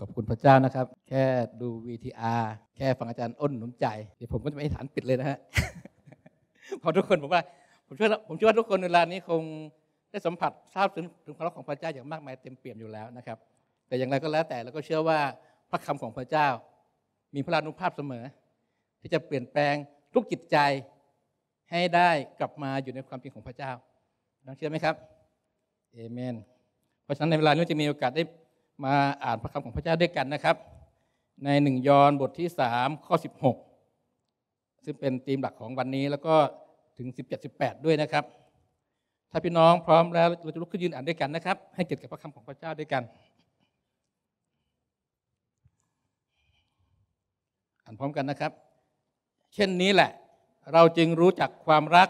ขอบคุณพระเจ้านะครับ แค่ดู VTR แค่ฟังอาจารย์อ้นหนุนใจเดี๋ยวผมก็จะไม่ให้ฐานปิดเลยนะฮะพอทุกคนผมว่าผมเชื่อผมเชื่อว่าทุกคนเวลานี้คงได้สัมผัสทราบถึงถึงพระรักของพระเจ้าอย่างมากมายเต็มเปี่ยมอยู่แล้วนะครับ แต่อย่างไรก็แล้วแต่เราก็เชื่อว่า พระคำของพระเจ้า มีพลานุภาพเสมอ ที่จะเปลี่ยนแปลงทุกจิตใจให้ได้กลับมาอยู่ในความจริงของพระเจ้าน้องเชื่อไหมครับเอเมนเพราะฉะนั้นในเวลานี้จะมีโอกาสได้มาอ่านพระคำของพระเจ้าด้วยกันนะครับ ในหนึ่งยอห์นบทที่สามข้อสิบหกซึ่งเป็นธีมหลักของวันนี้แล้วก็ถึงสิบเจ็ดสิบแปดด้วยนะครับ ถ้าพี่น้องพร้อมแล้วเราจะลุกขึ้นยืนอ่านด้วยกันนะครับ ให้เกียรติกับพระคำของพระเจ้าด้วยกัน อ่านพร้อมกันนะครับ เช่นนี้แหละเราจึงรู้จักความรัก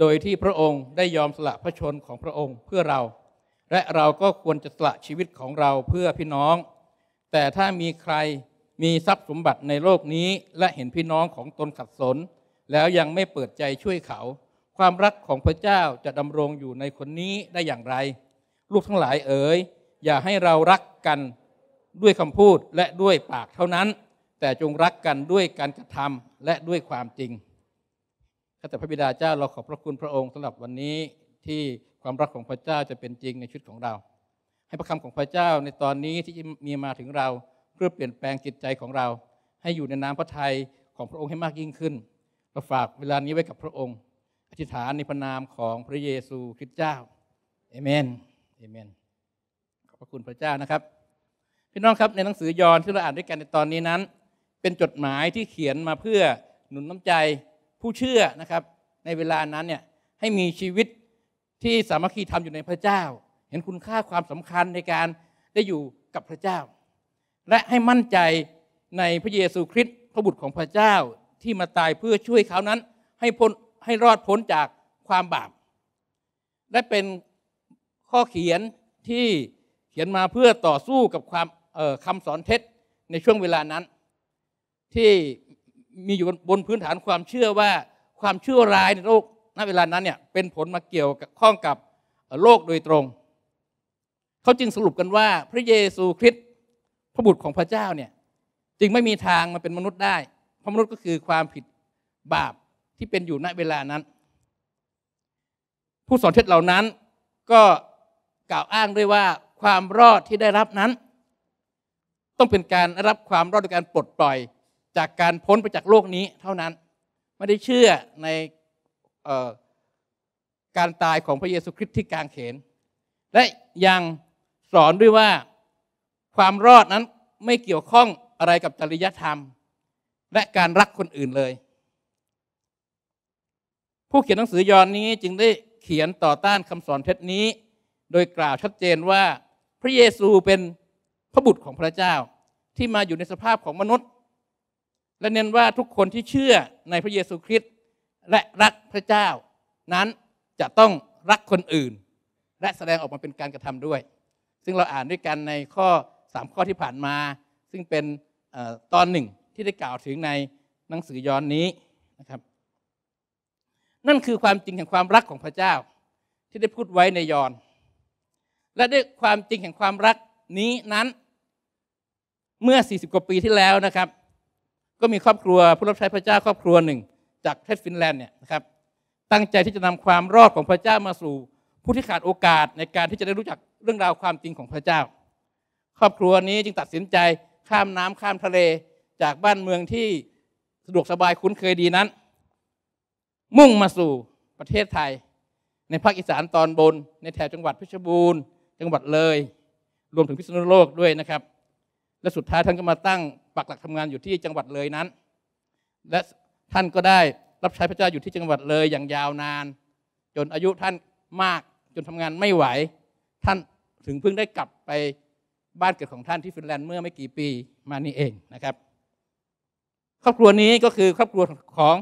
โดยที่พระองค์ได้ยอมสละพระชนของพระองค์เพื่อเราและเราก็ควรจะสละชีวิตของเราเพื่อพี่น้อง แต่ถ้ามีใครมีทรัพย์สมบัติในโลกนี้ และเห็นพี่น้องของตนขัดสน แล้วยังไม่เปิดใจช่วยเขา ความรักของพระเจ้าจะดำรงอยู่ในคนนี้ได้อย่างไรลูกทั้งหลายเอ๋ยอย่าให้เรารักกันด้วยคำพูดและด้วยปากเท่านั้น แต่จงรักกันด้วยการกระทำและด้วยความจริงข้าแต่พระบิดาเจ้าเราขอบพระคุณพระองค์สำหรับวันนี้ที่ความรักของพระเจ้าจะเป็นจริงในชีวิตของเรา ให้พระคำของพระเจ้าในตอนนี้ที่มีมาถึงเราเพื่อเปลี่ยนแปลงจิตใจของเรา ให้อยู่ในน้ำพระทัย ของพระองค์ให้มากยิ่งขึ้นเราฝากเวลานี้ไว้กับพระองค์อธิษฐานในพระนามของพระเยซูคริสต์เจ้าเอเมนเอเมนขอบพระคุณพระเจ้านะครับพี่น้องครับในหนังสือยอห์นที่เราอ่านด้วยกันในตอนนี้นั้น เป็นจดหมายที่เขียนมาเพื่อหนุนน้ำใจผู้เชื่อนะครับในเวลานั้นเนี่ยให้มีชีวิตที่สามัคคีทำอยู่ในพระเจ้า เห็นคุณค่าความสำคัญในการได้อยู่กับพระเจ้า และให้มั่นใจในพระเยซูคริสต์พระบุตรของพระเจ้าที่มาตายเพื่อช่วยเขานั้นให้พ้นให้รอดพ้นจากความบาปและเป็นข้อเขียนที่เขียนมาเพื่อต่อสู้กับความคำสอนเท็จในช่วงเวลานั้น ที่มีอยู่บนพื้นฐานความเชื่อว่าความเชื่อร้ายในโลกณเวลานั้นเนี่ยเป็นผลมาเกี่ยวกับข้องกับโลกโดยตรง เขาจึงสรุปกันว่า พระเยซูคริสต์พระบุตรของพระเจ้าเนี่ยจึงไม่มีทางมาเป็นมนุษย์ได้ เพราะมนุษย์ก็คือความผิดบาปที่เป็นอยู่ณเวลานั้น ผู้สอนเท็จเหล่านั้น ก็กล่าวอ้างด้วยว่าความรอดที่ได้รับนั้น ต้องเป็นการรับความรอดโดยการปลดปล่อยจากการพ้นไปจากโลกนี้เท่านั้นไม่ได้เชื่อในการตายของพระเยซูคริสต์ที่กางเขน และยังสอนด้วยว่าความรอดนั้นไม่เกี่ยวข้องอะไรกับจริยธรรม และการรักคนอื่นเลย ผู้เขียนหนังสือยอนนี้จึงได้เขียนต่อต้านคำสอนเท็จนี้ โดยกล่าวชัดเจนว่าพระเยซูเป็นพระบุตรของพระเจ้าที่มาอยู่ในสภาพของมนุษย์ และเน้นว่าทุกคนที่เชื่อในพระเยซูคริสต์และรักพระเจ้านั้นจะต้องรักคนอื่น และแสดงออกมาเป็นการกระทำด้วย ซึ่งเราอ่านด้วยกันในข้อ 3 ข้อที่ผ่านมา ซึ่งเป็นตอนหนึ่งที่ได้กล่าวถึงในหนังสือย้อนนี้นะครับ นั่นคือความจริงแห่งความรักของพระเจ้า ที่ได้พูดไว้ในยอน และด้วยความจริงแห่งความรักนี้นั้นเมื่อ 40 กว่าปีที่แล้วนะครับก็มีครอบครัวผู้รับใช้พระเจ้าครอบครัวหนึ่งจากประเทศฟินแลนด์เนี่ยนะครับตั้งใจที่จะนำความรอดของพระเจ้ามาสู่ ผู้ที่ขาดโอกาสในการที่จะได้รู้จักเรื่องราวความจริงของพระเจ้า ครอบครัวนี้จึงตัดสินใจข้ามน้ำข้ามทะเลจากบ้านเมืองที่สะดวกสบายคุ้นเคยดีนั้น มุ่งมาสู่ประเทศไทย ในภาคอีสานตอนบน ในแถบจังหวัดเพชรบูรณ์จังหวัดเลย รวมถึงพิษณุโลกด้วยนะครับ และสุดท้ายท่านก็มาตั้งปักหลักทำงานอยู่ที่จังหวัดเลยนั้น และท่านก็ได้รับใช้พระเจ้าอยู่ที่จังหวัดเลยอย่างยาวนาน จนอายุท่านมากจนทำงานไม่ไหว ท่านถึงเพิ่งได้กลับไปบ้านเกิดของท่านที่ฟินแลนด์เมื่อไม่กี่ปีมานี้เองนะครับครอบครัวนี้ก็คือครอบครัวของ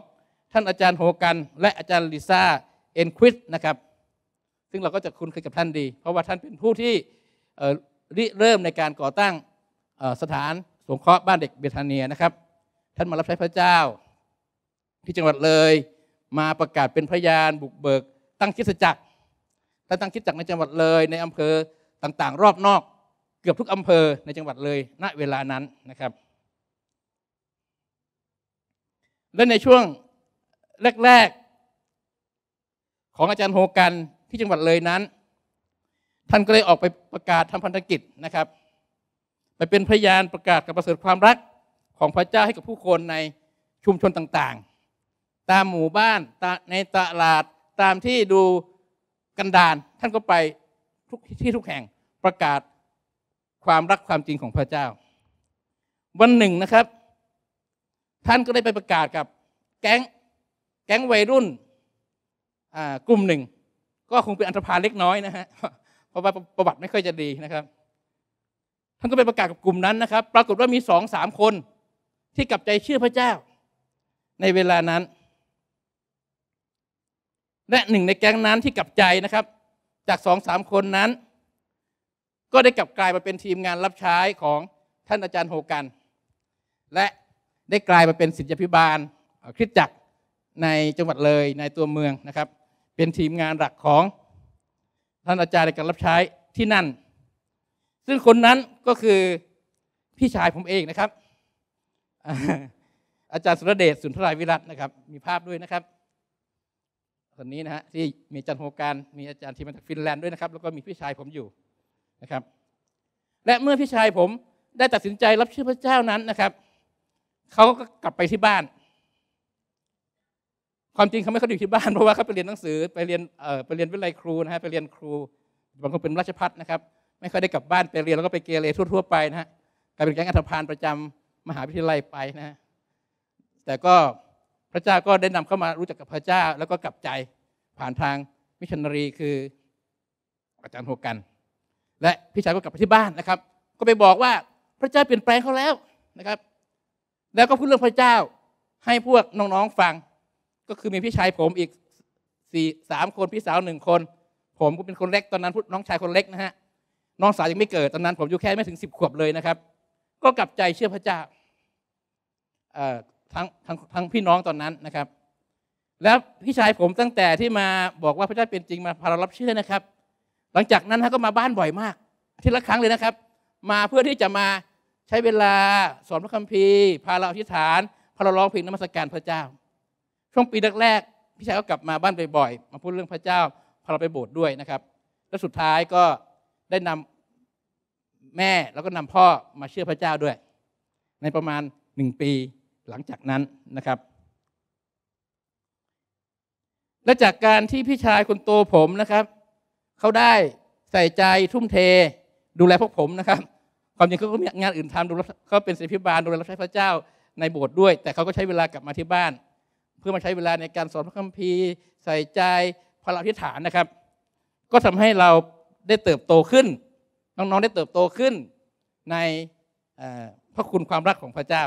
ท่านอาจารย์โฮกันและอาจารย์ลิซ่าเอ็นควิสนะครับซึ่งเราก็จะคุ้นเคยกับท่านดี เพราะว่าท่านเป็นผู้ที่ริเริ่มในการก่อตั้งสถานสงเคราะห์บ้านเด็กเบธานีนะครับท่านมารับใช้พระเจ้าที่จังหวัดเลยมาประกาศเป็นพยาน บุกเบิก ตั้งคิดจักรและตั้งคิดจักรในจังหวัดเลย ในอำเภอต่างๆ รอบนอก เกือบทุกอำเภอในจังหวัดเลย ณเวลานั้นนะครับและในช่วงแรก ๆของอาจารย์โฮกันที่จังหวัดเลยนั้น ท่านก็เลยออกไปประกาศทำพันธกิจนะครับไปเป็นพยานประกาศกับประเสริฐความรักของพระเจ้าให้กับผู้คนในชุมชนต่าง ๆตามหมู่บ้านในตลาดตามที่ดูกันดารท่านก็ไปทุกที่ทุกแห่งประกาศความรักความจริงของพระเจ้า วันหนึ่งนะครับ ท่านก็ได้ไปประกาศกับแก๊งแก๊งวัยรุ่นกลุ่มหนึ่งก็คงเป็นอันธพาลเล็กน้อยนะฮะเพราะว่าประวัติไม่ค่อยจะดีนะครับ ท่านก็ไปประกาศกับกลุ่มนั้นนะครับ ปรากฏว่ามีสองสามคนที่กลับใจเชื่อพระเจ้าในเวลานั้นและหนึ่งในแก๊งนั้นที่กลับใจนะครับ จากสองสามคนนั้น ก็ได้กลับกลายมาเป็นทีมงานรับใช้ของท่านอาจารย์โฮกัน และได้กลายมาเป็นศิษิพิบาลคริสตจักรในจังหวัดเลยในตัวเมืองนะครับ เป็นทีมงานหลักของ ท่านอาจารย์ในการรับใช้ที่นั่น ซึ่งคนนั้นก็คือพี่ชายผมเองนะครับ อาจารย์สุรเดชสุนทรายวิรัตนะครับ มีภาพด้วยนะครับคนนี้นะฮะที่มีอาจารย์โฮการมีอาจารย์ที่มาจากฟินแลนด์ด้วยนะครับ แล้วก็มีพี่ชายผมอยู่นะครับ และเมื่อพี่ชายผมได้ตัดสินใจรับเชื่อพระเจ้านั้นนะครับเขาก็กลับไปที่บ้าน ความจริงเขาไม่ค่อยอยู่ที่บ้านเพราะว่าเขาไปเรียนหนังสือไปเรียนเอ่อไปเรียนวิทยาครูนะฮะไปเรียนครูบางคนเป็นราชพัฒนะครับ ไม่ค่อยได้กลับบ้านไปเรียนแล้วก็ไปเกเรทั่วๆไปนะฮะกลายเป็นแก๊งอัธพานประจำมหาวิทยาลัยไปนะะแต่ก็พระเจ้าก็ได้นำเข้ามารู้จักกับพระเจ้า แล้วก็กลับใจผ่านทางมิชชันนารีคืออาจารย์โฮกัน และพี่ชายก็กลับไปที่บ้านนะครับ ก็ไปบอกว่าพระเจ้าเปลี่ยนแปลงเขาแล้วนะครับ แล้วก็พูดเรื่องพระเจ้าให้พวกน้องๆฟัง ก็คือมีพี่ชายผมอีกสี่สามคนพี่สาวหนึ่งคน ผมก็เป็นคนเล็กตอนนั้นพูดน้องชายคนเล็กนะฮะน้องสาวยังไม่เกิดตอนนั้น ผมอยู่แค่ไม่ถึงสิบขวบเลยนะครับ ก็กลับใจเชื่อพระเจ้าทั้งทั้งทั้งพี่น้องตอนนั้นนะครับ แล้วพี่ชายผมตั้งแต่ที่มาบอกว่าพระเจ้าเป็นจริงมาพาเรารับเชื่อนะครับ หลังจากนั้นเขาก็มาบ้านบ่อยมาก ทีละครั้งเลยนะครับ มาเพื่อที่จะมาใช้เวลาสอนพระคัมภีร์พาเราอธิษฐานพาเราร้องเพลงนมัสการพระเจ้า ช่วงปีแรกๆ พี่ชายก็กลับมาบ้านบ่อยๆ มาพูดเรื่องพระเจ้าพาเราไปโบสถ์ด้วยนะครับ และสุดท้ายก็ได้นำแม่แล้วก็นำพ่อมาเชื่อพระเจ้าด้วย ในประมาณหนึ่งปีหลังจากนั้นนะครับ และจากการที่พี่ชายคนโตผมนะครับ เขาได้ใส่ใจทุ่มเทดูแลพวกผมนะครับ ความจริงเขาก็มีงานอื่นทำดูเขาเป็นศิลปิบาลดูแลรับใช้พระเจ้าในโบสถ์ด้วย แต่เขาก็ใช้เวลากลับมาที่บ้าน เพื่อมาใช้เวลาในการสอนพระคัมภีร์ ใส่ใจพระอธิฐานนะครับ ก็ทำให้เราได้เติบโตขึ้น น้องๆได้เติบโตขึ้นในพระคุณความรักของพระเจ้า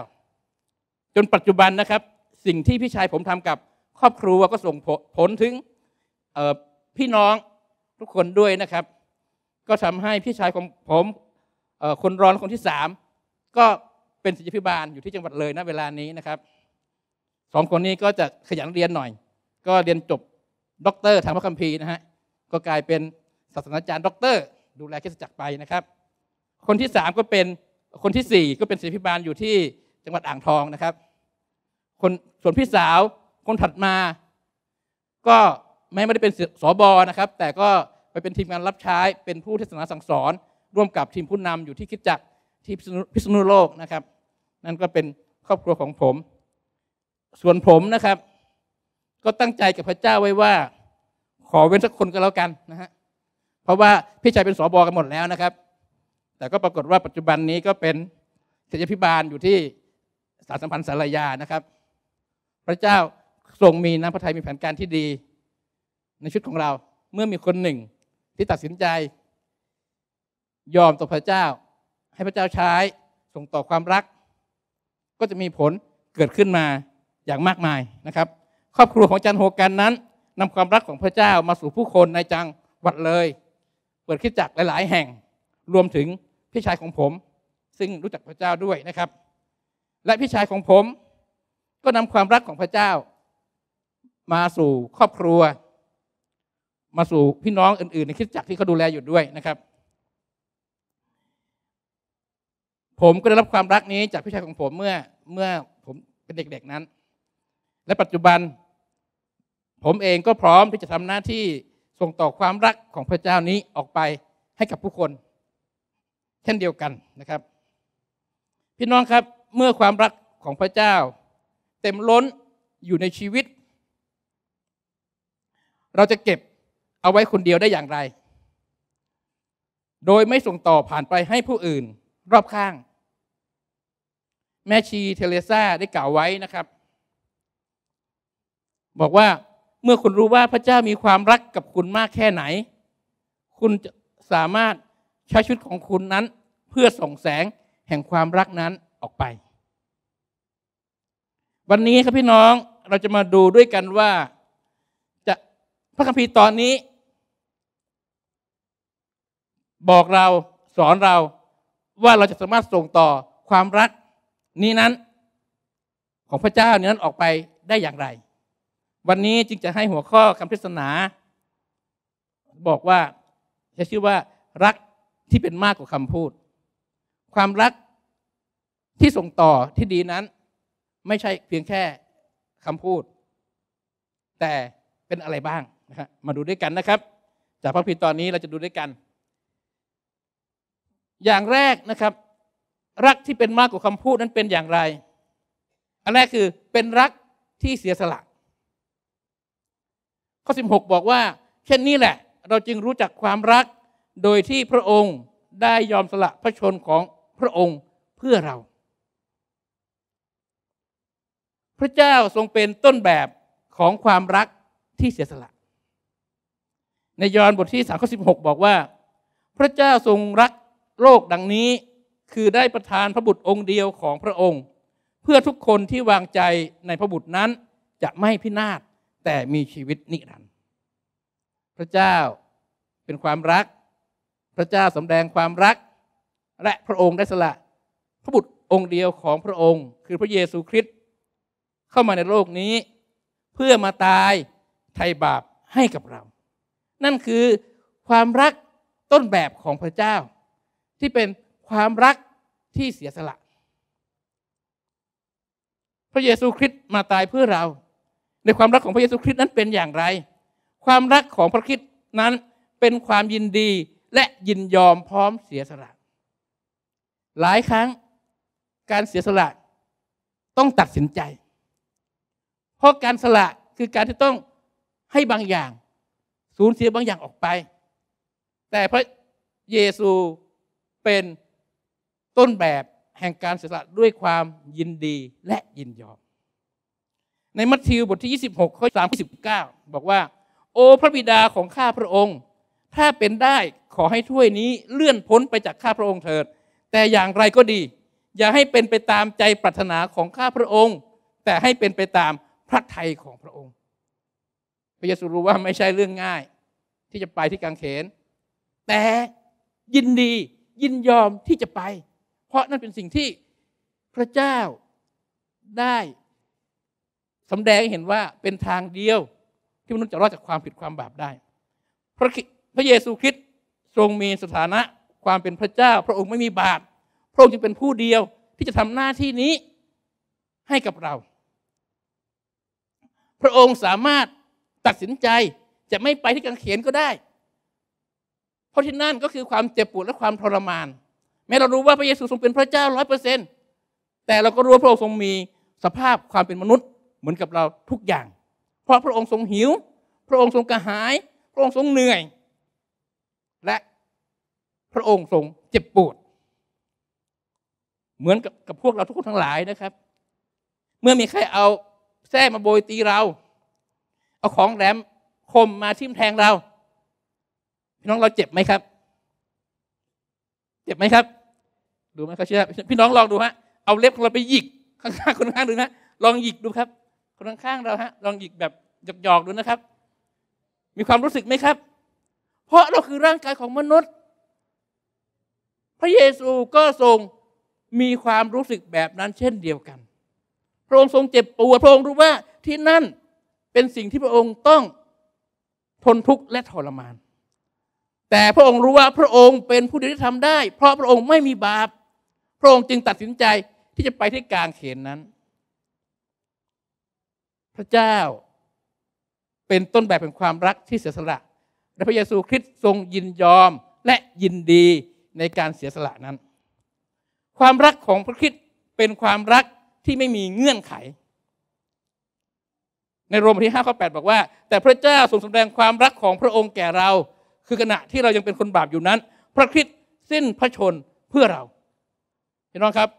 จนปัจจุบันนะครับสิ่งที่พี่ชายผมทำกับครอบครัวก็ส่งผลถึงพี่น้องทุกคนด้วยนะครับ ก็ทำให้พี่ชายของผมคนร้อนคนที่สามก็เป็นศิษยพิบาลอยู่ที่จังหวัดเลยนะเวลานี้นะครับสองคนนี้ก็จะขยันเรียนหน่อย ก็เรียนจบด็อกเตอร์ทางพระคัมภีร์นะฮะก็กลายเป็นศาสตราจารย์ด็อกเตอร์ดูแลคิสจักรไปนะครับ คนที่สามก็เป็นคนที่สี่ก็เป็นศิษยพิบาลอยู่ที่จังหวัดอ่างทองนะครับคนส่วนพี่สาวคนถัดมา ก็ไม่ไม่ได้เป็นสอบอนะครับ แต่ก็ไปเป็นทีมงานรับใช้เป็นผู้เทศนาสั่งสอนร่วมกับทีมผู้นำอยู่ที่คิดจักที่พิษณุโลกนะครับ นั่นก็เป็นครอบครัวของผม ส่วนผมนะครับ ก็ตั้งใจกับพระเจ้าไว้ว่าขอเว้นสักคนก็แล้วกันนะฮะเพราะว่าพี่ชายเป็นสอบอกันหมดแล้วนะครับ แต่ก็ปรากฏว่าปัจจุบันนี้ก็เป็นเศรษฐพิบาลอยู่ที่สาสัมพันธ์สารยานะครับพระเจ้าทรงมีน้ำพระทัยมีแผนการที่ดี ในชุดของเราเมื่อมีคนหนึ่งที่ตัดสินใจ ยอมต่อพระเจ้าให้พระเจ้าใช้ส่งต่อความรัก ก็จะมีผลเกิดขึ้นมาอย่างมากมายนะครับ ครอบครัวของจันโฮกันนั้น นำความรักของพระเจ้ามาสู่ผู้คนในจังหวัดเลย เปิดคิดจักหลาย ๆ แห่งรวมถึงพี่ชายของผม ซึ่งรู้จักพระเจ้าด้วยนะครับ และพี่ชายของผมก็นำความรักของพระเจ้า มาสู่ครอบครัว มาสู่พี่น้องอื่นๆ ในคิดจักที่เขาดูแลอยู่ด้วยนะครับ ผมก็ได้รับความรักนี้จากพี่ชายของผมเมื่อเมื่อผมเป็นเด็กๆนั้น และปัจจุบัน ผมเองก็พร้อมที่จะทำหน้าที่ส่งต่อความรักของพระเจ้านี้ออกไปให้กับผู้คน เช่นเดียวกันนะครับ พี่น้องครับเมื่อความรักของพระเจ้าเต็มล้นอยู่ในชีวิต เราจะเก็บเอาไว้คนเดียวได้อย่างไร โดยไม่ส่งต่อผ่านไปให้ผู้อื่นรอบข้าง แม่ชีเทเลซ่าได้กล่าวไว้นะครับ บอกว่าเมื่อคุณรู้ว่าพระเจ้ามีความรักกับคุณมากแค่ไหน คุณจะสามารถใช้ชุดของคุณนั้นเพื่อส่องแสงแห่งความรักนั้นออกไปวันนี้ครับพี่น้องเราจะมาดูด้วยกันว่าจะพระคัมภีร์ตอนนี้ บอกเราสอนเราว่าเราจะสามารถส่งต่อความรัก นี้นั้นของพระเจ้านี้นั้นออกไปได้อย่างไร วันนี้จึงจะให้หัวข้อคำเทศนา บอกว่า จะชื่อว่ารักที่เป็นมากกว่าคำพูด ความรักที่ส่งต่อที่ดีนั้นไม่ใช่เพียงแค่คำพูด แต่เป็นอะไรบ้างนะฮะมาดูด้วยกันนะครับ จากพระพีตอนนี้เราจะดูด้วยกัน อย่างแรกนะครับ รักที่เป็นมากกว่าคำพูดนั้นเป็นอย่างไร อันแรกคือเป็นรักที่เสียสละ ข้อ16บอกว่า เช่นนี้แหละ เราจึงรู้จักความรักโดยที่พระองค์ได้ยอมสละพระชนของพระองค์เพื่อเราพระเจ้าทรงเป็นต้นแบบของความรักที่เสียสละ ในยอห์นบทที่3ข้อ16บอกว่า พระเจ้าทรงรักโลกดังนี้คือได้ประทานพระบุตรองค์เดียวของพระองค์ เพื่อทุกคนที่วางใจในพระบุตรนั้นจะไม่พินาศแต่มีชีวิตนิรันดร์พระเจ้าเป็นความรัก พระเจ้าสมแดงความรักและพระองค์ได้สละ พระบุตรองค์เดียวของพระองค์ คือพระเยซูคริสตเข้ามาในโลกนี้เพื่อมาตายไถ่บาปให้กับเรา นั่นคือความรักต้นแบบของพระเจ้า ที่เป็นความรักที่เสียสละ พระเยซูคริสต์มาตายเพื่อเรา ในความรักของพระเยซูคริสต์นั้นเป็นอย่างไร ความรักของพระคริสต์นั้นเป็นความยินดีและยินยอมพร้อมเสียสละ หลายครั้งการเสียสละต้องตัดสินใจเพราะการสละคือการที่ต้องให้บางอย่างสูญเสียบางอย่างออกไป แต่พระเยซูเป็นต้นแบบแห่งการสละด้วยความยินดีและยินยอม ในมัทธิวบทที่ 26ข้อ3 19บอกว่า โอพระบิดาของข้าพระองค์ ถ้าเป็นได้ขอให้ถ้วยนี้เลื่อนพ้นไปจากข้าพระองค์เถิด แต่อย่างไรก็ดี อย่าให้เป็นไปตามใจปรารถนาของข้าพระองค์ แต่ให้เป็นไปตามพระทัยของพระองค์ พระเยซูรู้ว่าไม่ใช่เรื่องง่าย ที่จะไปที่กังเขน แต่ยินดียินยอมที่จะไป เพราะนั่นเป็นสิ่งที่พระเจ้าได้สำแดงเห็นว่าเป็นทางเดียว ที่มนุษย์จะรอดจากความผิดความบาปได้พระพระเยซูคริสต์ทรงมีสถานะความเป็นพระเจ้า พระองค์ไม่มีบาป พระองค์จึงเป็นผู้เดียวที่จะทำหน้าที่นี้ให้กับเราพระองค์สามารถตัดสินใจจะไม่ไปที่กังเขนก็ได้ เพราะที่นั่นก็คือความเจ็บปวดและความทรมาน แม้เรารู้ว่า พระเยซูทรงเป็นพระเจ้าร้อยเปอร์เซ็นต์แต่เราก็รู้ว่าพระองค์ทรงมีสภาพความเป็นมนุษย์ เหมือนกับเราทุกอย่าง เพราะพระองค์ทรงหิว พระองค์ทรงกระหาย พระองค์ทรงเหนื่อย และพระองค์ทรงเจ็บปวด เหมือนกับกับพวกเราทุกคนทั้งหลายนะครับ เมื่อมีใครเอาแท้มาโบยตีเรา เอาของแหลมคมมาทิ่มแทงเรา พี่น้องเราเจ็บไหมครับ เจ็บไหมครับ ดูไหมครับเชื่อพี่น้องลองดูฮะเอาเล็บของเราไปหยิกข้างๆคนข้างดูนะลองหยิกดูครับคนข้างเราฮะลองหยิกแบบหยอกๆดูนะครับ มีความรู้สึกไหมครับ เพราะเราคือร่างกายของมนุษย์ พระเยซูก็ทรงมีความรู้สึกแบบนั้นเช่นเดียวกันพระองค์ทรงเจ็บปวดพระองค์รู้ว่าที่นั่นเป็นสิ่งที่พระองค์ต้องทนทุกข์และทรมาน แต่พระองค์รู้ว่าพระองค์เป็นผู้เดียวที่ทำได้เพราะพระองค์ไม่มีบาป พระองค์จึงตัดสินใจที่จะไปที่กลางเขนนั้น พระเจ้าเป็นต้นแบบแห่งความรักที่เสียสละ และพระเยซูคริสต์ทรงยินยอมและยินดีในการเสียสละนั้น ความรักของพระคริสต์เป็นความรักที่ไม่มีเงื่อนไข ในโรมบทที่5ข้อ8บอกว่า แต่พระเจ้าทรงแสดงความรักของพระองค์แก่เรา คือขณะที่เรายังเป็นคนบาปอยู่นั้น พระคริสต์สิ้นพระชนเพื่อเราเห็นไหมครับ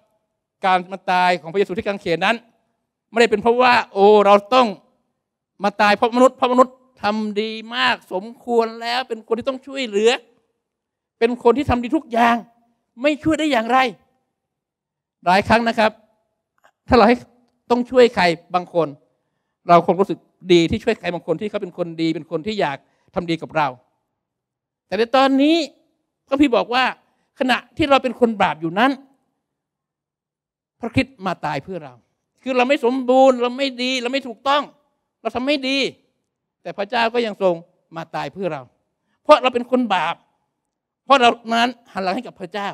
การมาตายของพระเยซูที่กังเขนนั้น ไม่ได้เป็นเพราะว่า โอ้เราต้องมาตายเพราะมนุษย์เพราะมนุษย์ทำดีมากสมควรแล้วเป็นคนที่ต้องช่วยเหลือ เป็นคนที่ทำดีทุกอย่าง ไม่ช่วยได้อย่างไร หลายครั้งนะครับถ้าเราให้ต้องช่วยใครบางคน เราคงรู้สึกดีที่ช่วยใครบางคนที่เขาเป็นคนดีเป็นคนที่อยากทำดีกับเรา แต่ในตอนนี้ก็พี่บอกว่าขณะที่เราเป็นคนบาปอยู่นั้น พระคิดมาตายเพื่อเรา คือเราไม่สมบูรณ์เราไม่ดีเราไม่ถูกต้อง เราทำไม่ดี แต่พระเจ้าก็ยังทรงมาตายเพื่อเรา เพราะเราเป็นคนบาป เพราะเรานั้นหันหลังให้กับพระเจ้า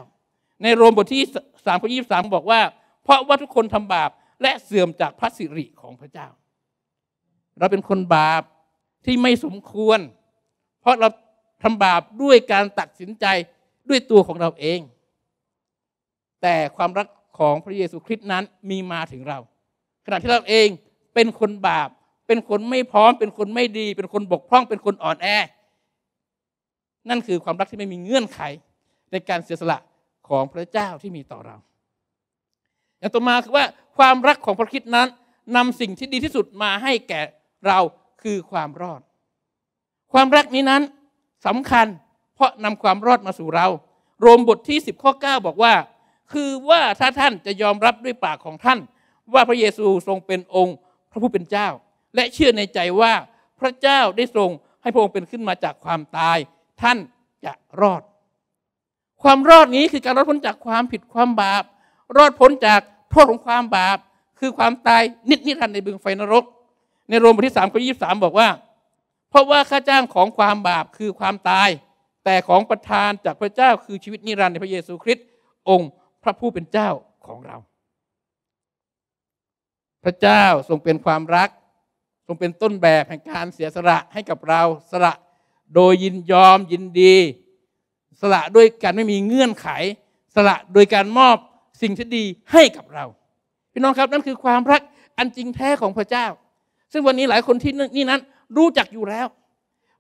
ในโรมบทที่สามข้อยี่สามบอกว่าเพราะว่าทุกคนทำบาปและเสื่อมจากพระสิริของพระเจ้า เราเป็นคนบาปที่ไม่สมควร เพราะเราทำบาปด้วยการตัดสินใจด้วยตัวของเราเอง แต่ความรักของพระเยซูคริสต์นั้นมีมาถึงเรา ขณะที่เราเองเป็นคนบาป เป็นคนไม่พร้อม เป็นคนไม่ดี เป็นคนบกพร่อง เป็นคนอ่อนแอ นั่นคือความรักที่ไม่มีเงื่อนไขในการเสียสละของพระเจ้าที่มีต่อเราอย่างต่อมาคือว่าความรักของพระคิดนั้น นำสิ่งที่ดีที่สุดมาให้แก่เราคือความรอด ความรักนี้นั้นสำคัญเพราะนำความรอดมาสู่เรา โรมบทที่10ข้อ9บอกว่า คือว่าถ้าท่านจะยอมรับด้วยปากของท่าน ว่าพระเยซูทรงเป็นองค์พระผู้เป็นเจ้า และเชื่อในใจว่าพระเจ้าได้ทรงให้พระองค์เป็นขึ้นมาจากความตาย ท่านจะรอด ความรอดนี้คือการรอดพ้นจากความผิดความบาปรอดพ้นจากโทษของความบาปคือความตายนิดนิรันดร์ในบึงไฟนรก ในโรมบทที่สามข้อยี่สามบอกว่า เพราะว่าค่าจ้างของความบาปคือความตาย แต่ของประทานจากพระเจ้าคือชีวิตนิรันดร์ในพระเยซูคริสต์องค์พระผู้เป็นเจ้าของเรา พระเจ้าทรงเป็นความรัก ทรงเป็นต้นแบบแห่งการเสียสละให้กับเราสละโดยยินยอมยินดีสละด้วยการไม่มีเงื่อนไขสละโดยการมอบสิ่งที่ดีให้กับเราพี่น้องครับนั่นคือความรักอันจริงแท้ของพระเจ้า ซึ่งวันนี้หลายคนที่นี่นั้น รู้จักอยู่แล้ว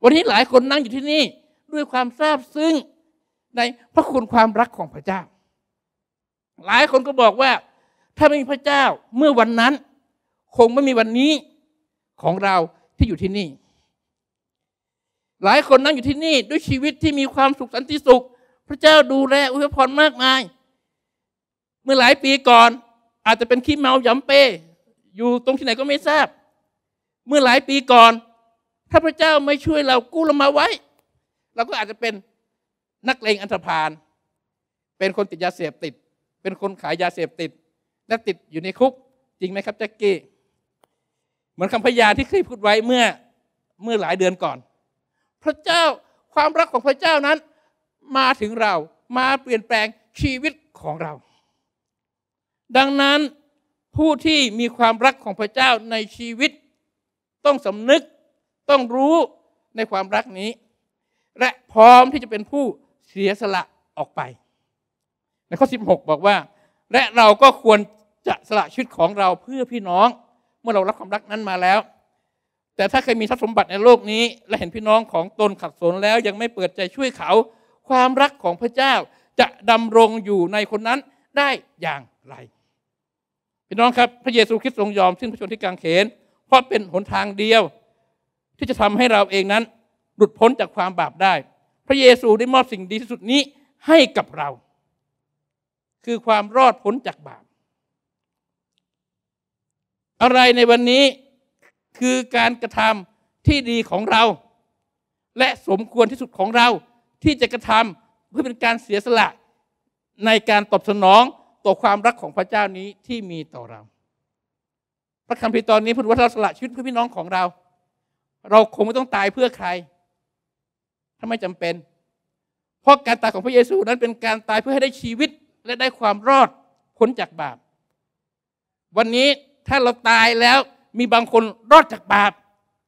วันนี้หลายคนนั่งอยู่ที่นี่ด้วยความทราบซึ้งในพระคุณความรักของพระเจ้า หลายคนก็บอกว่า ถ้าไม่มีพระเจ้าเมื่อวันนั้น คงไม่มีวันนี้ของเราที่อยู่ที่นี่ หลายคนนั่งอยู่ที่นี่ด้วยชีวิตที่มีความสุขสันติสุข พระเจ้าดูแลอวยพรมากมายเมื่อหลายปีก่อนอาจจะเป็นขี้เมาหยำเป้อยู่ตรงที่ไหนก็ไม่ทราบ เมื่อหลายปีก่อน ถ้าพระเจ้าไม่ช่วยเรากู้เรามาไว้ เราก็อาจจะเป็นนักเลงอันธพาล เป็นคนติดยาเสพติด เป็นคนขายยาเสพติดและติดอยู่ในคุกจริงไหมครับแจ็คกี้เหมือนคำพยานที่เคยพูดไว้เมื่อเมื่อหลายเดือนก่อน พระเจ้าความรักของพระเจ้านั้น มาถึงเรามาเปลี่ยนแปลงชีวิตของเราดังนั้นผู้ที่มีความรักของพระเจ้าในชีวิต ต้องสำนึกต้องรู้ในความรักนี้ และพร้อมที่จะเป็นผู้เสียสละออกไป ในข้อ 16 บอกว่า และเราก็ควรจะสละชีวิตของเราเพื่อพี่น้อง เมื่อเรารับความรักนั้นมาแล้ว แต่ถ้าเคยมีทรัพย์สมบัติในโลกนี้ และเห็นพี่น้องของตนขัดสนแล้ว ยังไม่เปิดใจช่วยเขาความรักของพระเจ้าจะดำรงอยู่ในคนนั้นได้อย่างไรพี่น้องครับพระเยซูคริสต์ทรงยอมสิ้นพระชนที่กางเขนเพราะเป็นหนทางเดียว ที่จะทำให้เราเองนั้นหลุดพ้นจากความบาปได้ พระเยซูได้มอบสิ่งดีที่สุดนี้ให้กับเรา คือความรอดพ้นจากบาป อะไรในวันนี้คือการกระทำที่ดีของเรา และสมควรที่สุดของเรา ที่จะกระทำเพื่อเป็นการเสียสละในการตอบสนองต่อความรักของพระเจ้านี้ที่มีต่อเรา พระคัมภีร์ตอนนี้พูดว่าเราสละชีวิตเพื่อพี่น้องของเรา เราคงไม่ต้องตายเพื่อใคร ถ้าไม่จำเป็น เพราะการตายของพระเยซูนั้นเป็นการตายเพื่อให้ได้ชีวิตและได้ความรอดพ้นจากบาป วันนี้ถ้าเราตายแล้วมีบางคนรอดจากบาป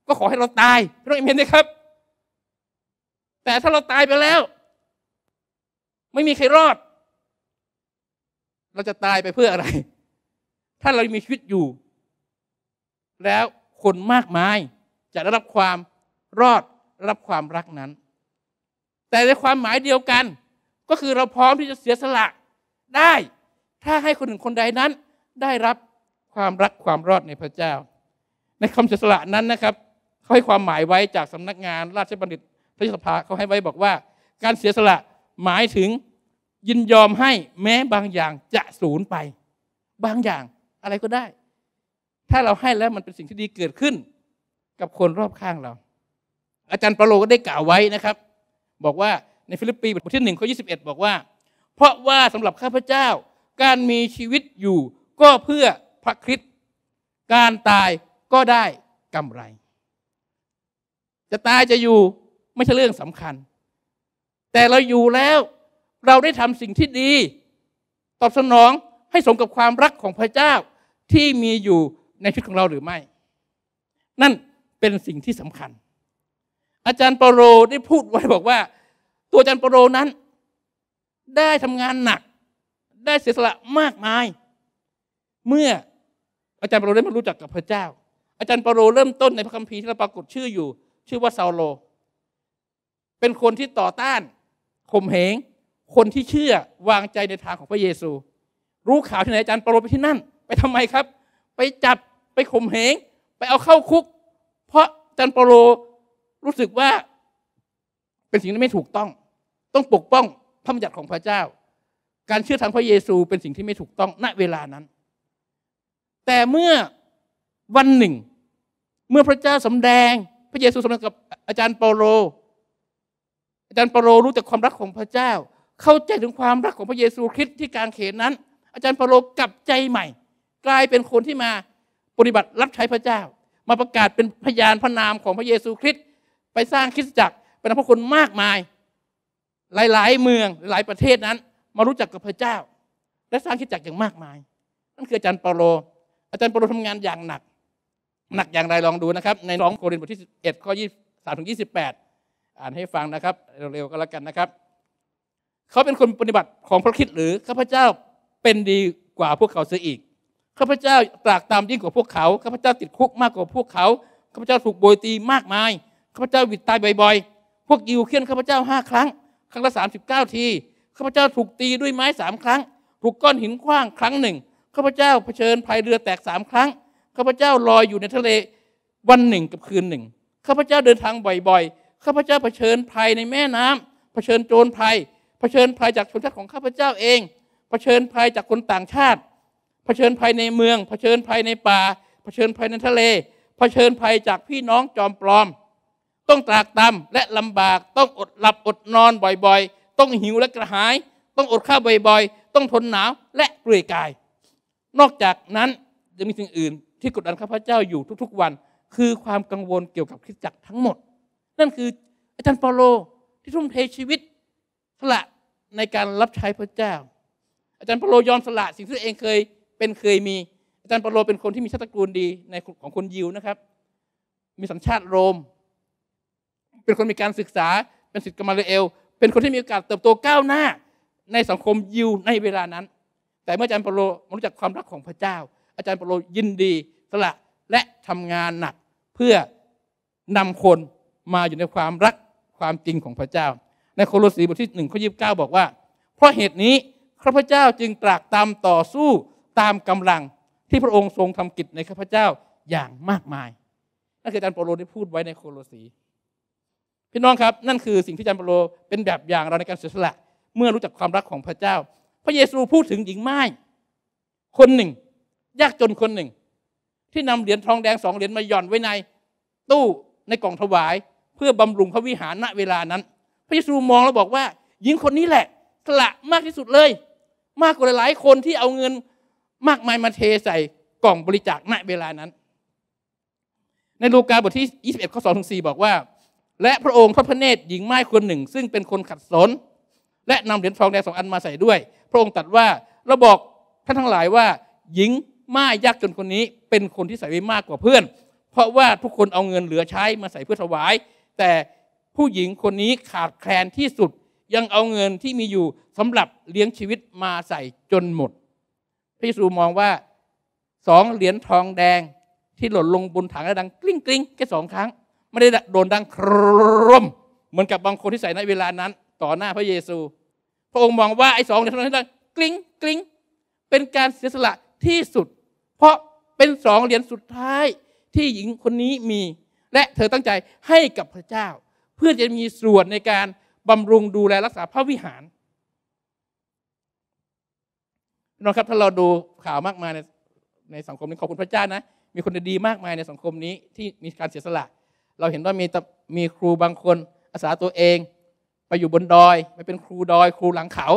ก็ขอให้เราตายพี่น้องเอเมนนะครับ แต่ถ้าเราตายไปแล้ว ไม่มีใครรอดเราจะตายไปเพื่ออะไร ถ้าเรามีชีวิตอยู่ แล้วคนมากมายจะได้รับความรอด รับความรักนั้น แต่ในความหมายเดียวกัน ก็คือเราพร้อมที่จะเสียสละได้ ถ้าให้คนหนึ่งคนใดนั้น ได้รับความรักความรอดในพระเจ้า ในคำเสียสละนั้นนะครับเขาให้ความหมายไว้จากสำนักงานราชบัณฑิตพระสภาเขาให้ไว้บอกว่า การเสียสละหมายถึงยินยอมให้แม้บางอย่างจะสูญไป บางอย่างอะไรก็ได้ ถ้าเราให้แล้วมันเป็นสิ่งที่ดีเกิดขึ้น กับคนรอบข้างเรา อาจารย์เปาโลก็ได้กล่าวไว้นะครับ บอกว่าในฟิลิปปีบทที่หนึ่งข้อยีบอกว่า เพราะว่าสำหรับข้าพเจ้า การมีชีวิตอยู่ ก็เพื่อพระคริสต์การตายก็ได้กำไร จะตายจะอยู่ไม่ใช่เรื่องสำคัญ แต่เราอยู่แล้วเราได้ทำสิ่งที่ดี ตอบสนองให้สมกับความรักของพระเจ้าที่มีอยู่ในชีวิตของเราหรือไม่ นั่นเป็นสิ่งที่สำคัญ อาจารย์เปโรได้พูดไว้บอกว่า ตัวอาจารย์เปโรนั้นได้ทำงานหนักได้เสียสละมากมาย เมื่ออาจารย์เปโรได้มารู้จักกับพระเจ้า อาจารย์เปโรเริ่มต้นในพระคัมภีร์ที่เราปรากฏชื่ออยู่ ชื่อว่าซาโลเป็นคนที่ต่อต้านข่มเหงคนที่เชื่อวางใจในทางของพระเยซู รู้ข่าวที่ไหนอาจารย์เปโลไปที่นั่นไปทำไมครับ ไปจับไปข่มเหง ไปเอาเข้าคุก เพราะอาจารย์เปโลรู้สึกว่าเป็นสิ่งที่ไม่ถูกต้อง ต้องปกป้องพระบัญญัติของพระเจ้า การเชื่อทางพระเยซูเป็นสิ่งที่ไม่ถูกต้องณเวลานั้น แต่เมื่อวันหนึ่งเมื่อพระเจ้าสำแดงพระเยซูสำแดงกับอาจารย์เปโลอาจารย์เปโลรู้จักความรักของพระเจ้าเข้าใจถึงความรักของพระเยซูคริสต์ที่กางเขนนั้น อาจารย์เปาโลกลับใจใหม่ กลายเป็นคนที่มาปฏิบัติรับใช้พระเจ้า มาประกาศเป็นพยานพระนามของพระเยซูคริสต์ไปสร้างคริสตจักร เป็นพระคนมากมาย หลาย ๆ เมืองหลายประเทศนั้น มารู้จักกับพระเจ้า และสร้างคริสตจักรอย่างมากมาย นั่นคืออาจารย์เปาโล อาจารย์เปาโลทำงานอย่างหนัก หนักอย่างไรลองดูนะครับ ในรองโครินธ์บทที่ 11ข้อ23ถึง28 อ่านให้ฟังนะครับ เร็วๆก็แล้วกันนะครับเขาเป็นคนปฏิบัติของพระคิดหรือข้าพเจ้าเป็นดีกว่าพวกเขาเสียอีกข้าพเจ้าตรากตามยิ่งกว่าพวกเขาข้าพเจ้าติดคุกมากกว่าพวกเขาข้าพเจ้าถูกโบยตีมากมายข้าพเจ้าวิตตายบ่อยๆพวกยิวเคี่ยนข้าพเจ้าห้าครั้ง ครั้งละสามสิบเก้าทีข้าพเจ้าถูกตีด้วยไม้สามครั้ง ถูกก้อนหินคว้างครั้งหนึ่งข้าพเจ้าเผชิญภัยเรือแตกสามครั้งข้าพเจ้าลอยอยู่ในทะเลวันหนึ่งกับคืนหนึ่งข้าพเจ้าเดินทางบ่อยๆข้าพเจ้าเผชิญภัยในแม่น้ำเผชิญโจรภัยผชิญภัยจากชนชาติของข้าพเจ้าเองเผชิญภัยจากคนต่างชาติเผชิญภัยในเมืองเผชิญภัยในป่าเผชิญภัยในทะเลเผชิญภัยจากพี่น้องจอมปลอม ต้องตรากตำและลำบากต้องอดหลับอดนอนบ่อยๆ ต้องหิวและกระหาย ต้องอดข้าวบ่อยๆ ต้องทนหนาวและเปลือยกาย นอกจากนั้นจะมีสิ่งอื่นที่กดดันข้าพเจ้าอยู่ทุกๆวัน คือความกังวลเกี่ยวกับคริสตจักรทั้งหมด นั่นคือ อาจารย์เปาโลที่ทุ่มเทชีวิตสละในการรับใช้พระเจ้า อาจารย์เปโลยอมสละสิ่งที่ตัวเองเคยเป็นเคยมี อาจารย์เปโลเป็นคนที่มีชาติกูลดีในของคนยิวนะครับ มีสัญชาติโรม เป็นคนมีการศึกษาเป็นศิษย์กมาเลเอลเป็นคนที่มีโอกาสเติบโตก้าวหน้าในสังคมยิวในเวลานั้น แต่เมื่ออาจารย์เปโลรู้จักความรักของพระเจ้า อาจารย์เปโลยินดีสละและทำงานหนัก เพื่อนำคนมาอยู่ในความรักความจริงของพระเจ้าในโคลสีบทที่หนึ่งข้อยีบก้าบอกว่า เพราะเหตุนี้ข้าพเจ้าจึงตรากตามต่อสู้ตามกำลังที่พระองค์ทรงทำกิจในข้าพเจ้าอย่างมากมายนั่นคืออาจารย์เปโลได้พูดไว้ในโคลสีพี่น้องครับนั่นคือสิ่งที่อาจารย์เปโลเป็นแบบอย่างเราในการเสียสละ เมื่อรู้จักความรักของพระเจ้า พระเยซูพูดถึงหญิงไม้คนหนึ่ง ยากจนคนหนึ่ง ที่นำเหรียญทองแดงสองเหรียญมาหย่อนไว้ใน ตู้ในกล่องถวาย เพื่อบำรุงพระวิหารณเวลานั้นระเยซูมองแล้วบอกว่าหญิงคนนี้แหละ สละมากที่สุดเลย มากกว่าหลายคนที่เอาเงินมากมายมาเทใส่กล่องบริจาคณเวลานั้น ในลูกาบทที่ 21 ข้อ 2 ถึง 4 บอกว่า และพระองค์พระพระเนตรหญิงไม้คนหนึ่ง ซึ่งเป็นคนขัดสน และนำเหรียญทองแดงสองอันมาใส่ด้วย พระองค์ตรัสว่าเราบอกท่านทั้งหลายว่า หญิงไม้ยากจนคนนี้เป็นคนที่ใส่ไว้มากกว่าเพื่อน เพราะว่าทุกคนเอาเงินเหลือใช้มาใส่เพื่อถวาย แต่ผู้หญิงคนนี้ขาดแคลนที่สุดยังเอาเงินที่มีอยู่สำหรับเลี้ยงชีวิตมาใส่จนหมด พระเยซูมองว่าสองเหรียญทองแดงที่หล่นลงบนถังและดังกลิ้งกลิ้งแค่สองครั้ง ไม่ได้โดนดังครม เหมือนกับบางคนที่ใส่ในเวลานั้นต่อหน้าพระเยซู พระองค์มองว่าไอ้สองเหรียญทองแดงกลิ้งกลิ้งเป็นการเสียสละที่สุด เพราะเป็นสองเหรียญสุดท้ายที่หญิงคนนี้มีและเธอตั้งใจให้กับพระเจ้าเพื่อจะมีส่วนในการบำรุงดูแลรักษาพระวิหารนะครับถ้าเราดูข่าวมากมายในในสังคมนี้ขอบคุณพระเจ้านะ มีคนดีมากมายในสังคมนี้ที่มีการเสียสละ เราเห็นว่ามีมีครูบางคนอาสาตัวเอง ไปอยู่บนดอยไปเป็นครูดอยครูหลังเขา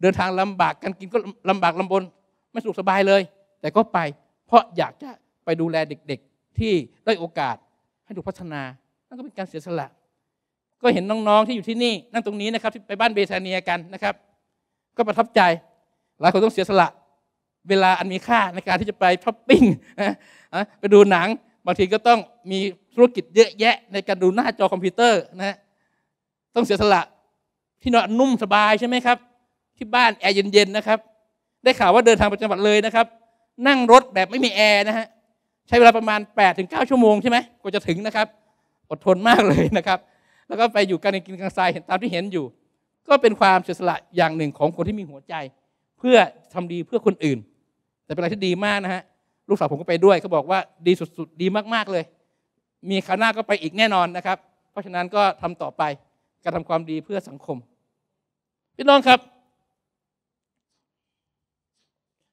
เดินทางลำบากกันกินก็ลำบากลำบนไม่สุขสบายเลย แต่ก็ไป เพราะอยากจะไปดูแลเด็กๆที่ได้โอกาสให้ถูกพัฒนานั่นก็เป็นการเสียสละ ก็เห็นน้องๆที่อยู่ที่นี่ นั่งตรงนี้นะครับ ที่ไปบ้านเบธานียกันนะครับ ก็ประทับใจ หลายคนต้องเสียสละ เวลาอันมีค่าในการที่จะไปช้อปปิ้งไปดูหนัง บางทีก็ต้องมีธุรกิจเยอะแยะในการดูหน้าจอคอมพิวเตอร์นะต้องเสียสละที่นอนนุ่มสบายใช่ไหมครับ ที่บ้านแอร์เย็นๆนะครับ ได้ข่าวว่าเดินทางไปจังหวัดเลยนะครับ นั่งรถแบบไม่มีแอร์นะฮะ ใช้เวลาประมาณ8ปดถึงเชั่วโมงใช่ไหมกว่าจะถึงนะครับอดทนมากเลยนะครับ แล้วก็ไปอยู่กันในกินกลางทรายเห็นตามที่เห็นอยู่ ก็เป็นความเสียสละอย่างหนึ่งของคนที่มีหัวใจ เพื่อทำดีเพื่อคนอื่น แต่เป็นอะไรที่ดีมากนะฮะ ลูกสาวผมก็ไปด้วยเขาบอกว่าดีสุดๆ ดีมากๆ เลย มีคราวหน้าก็ไปอีกแน่นอนนะครับ เพราะฉะนั้นก็ทำต่อไป การทำความดีเพื่อสังคม พี่น้องครับ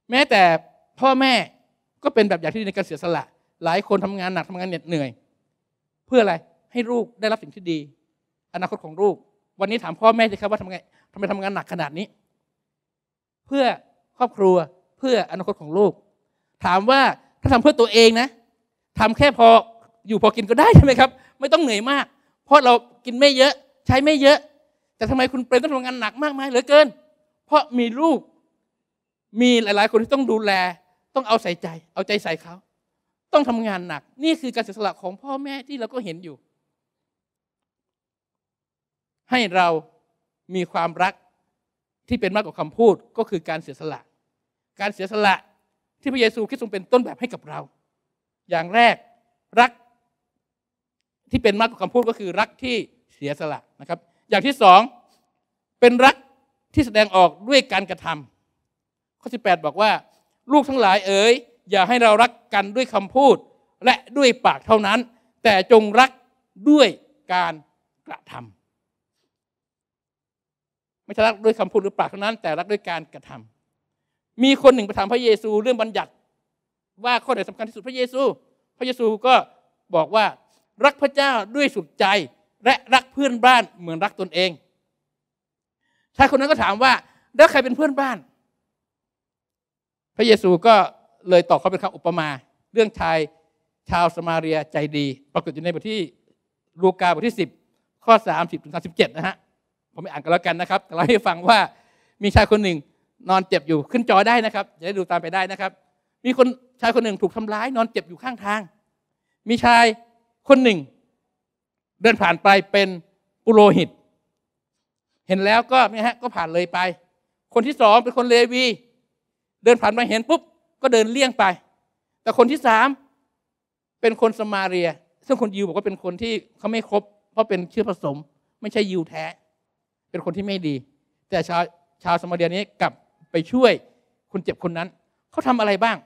แม้แต่พ่อแม่ก็เป็นแบบอย่างที่ในการเสียสละ หลายคนทำงานหนักทำงานเหน็ดเหนื่อย เพื่ออะไรให้ลูกได้รับสิ่งที่ดี อนาคตของลูกวันนี้ถามพ่อแม่สิครับว่าทำไงทำไมทำงานหนักขนาดนี้ เพื่อครอบครัวเพื่ออนาคตของลูก ถามว่าถ้าทำเพื่อตัวเองนะ ทำแค่พออยู่พอกินก็ได้ใช่ไหมครับ ไม่ต้องเหนื่อยมาก เพราะเรากินไม่เยอะ ใช้ไม่เยอะ แต่ทำไมคุณเปรมต้องทำงานหนักมากมายเหลือเกินเพราะมีลูก มีหลาย ๆ คนที่ต้องดูแล ต้องเอาใส่ใจ เอาใจใส่เขาต้องทำงานหนักนี่คือการเสียสละของพ่อแม่ที่เราก็เห็นอยู่ให้เรามีความรักที่เป็นมากกว่าคำพูดก็คือการเสียสละ การเสียสละที่พระเยซูคริสต์ทรงเป็นต้นแบบให้กับเรา อย่างแรกรักที่เป็นมากกว่าคำพูดก็คือรักที่เสียสละนะครับ อย่างที่สองเป็นรักที่แสดงออกด้วยการกระทำ ข้อ 18 บอกว่า ลูกทั้งหลายเอ๋ยอย่าให้เรารักกันด้วยคำพูด และด้วยปากเท่านั้น แต่จงรักด้วยการกระทำไม่ใช่รักด้วยคำพูดหรือปากเท่านั้น แต่รักด้วยการกระทำ มีคนหนึ่งไปถามพระเยซูเรื่องบัญญัติว่าข้อไหนสำคัญที่สุดพระเยซูพระเยซูก็บอกว่า รักพระเจ้าด้วยสุดใจและรักเพื่อนบ้านเหมือนรักตนเองชายคนนั้นก็ถามว่าแล้วใครเป็นเพื่อนบ้าน พระเยซูก็เลยตอบเขาเป็นคำอุปมาเรื่องชายชาวสมาเรียใจดี ปรากฏอยู่ในบทที่ลูกาบทที่10ข้อ30ถึง37นะฮะผมไม่อ่านกันแล้วกันนะครับเราให้ฟังว่า มีชายคนหนึ่งนอนเจ็บอยู่ขึ้นจอได้นะครับจะได้ดูตามไปได้นะครับ มีคนชายคนหนึ่งถูกทำร้าย นอนเจ็บอยู่ข้างทาง มีชายคนหนึ่ง เดินผ่านไปเป็นปุโรหิต เห็นแล้วก็ไนี่ฮะก็ผ่านเลยไป คนที่สองเป็นคนเลวี เดินผ่านมาเห็นปุ๊บ ก็เดินเลี่ยงไป แต่คนที่สามเป็นคนสมาเรีย ซึ่งคนยิวบอกว่าเป็นคนที่เขาไม่ครบเพราะเป็นเชื้อผสม ไม่ใช่ยิวแท้เป็นคนที่ไม่ดี แต่ชาวชาวสมาเดียนี้กลับไปช่วยคนเจ็บคนนั้นเขาทำอะไรบ้าง